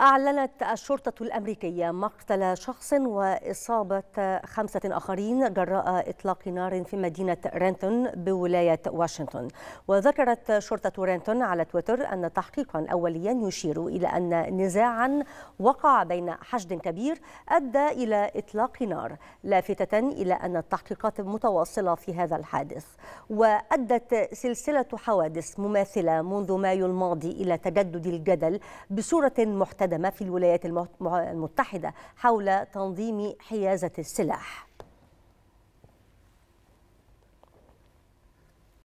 أعلنت الشرطة الأمريكية مقتل شخص وإصابة خمسة آخرين جراء إطلاق نار في مدينة رانتون بولاية واشنطن وذكرت شرطة رانتون على تويتر أن تحقيقا أوليا يشير إلى أن نزاعا وقع بين حشد كبير أدى إلى إطلاق نار لافتة إلى أن التحقيقات متواصلة في هذا الحادث وأدت سلسلة حوادث مماثلة منذ مايو الماضي إلى تجدد الجدل بصورة محتملة المستخدمة في الولايات المتحدة حول تنظيم حيازة السلاح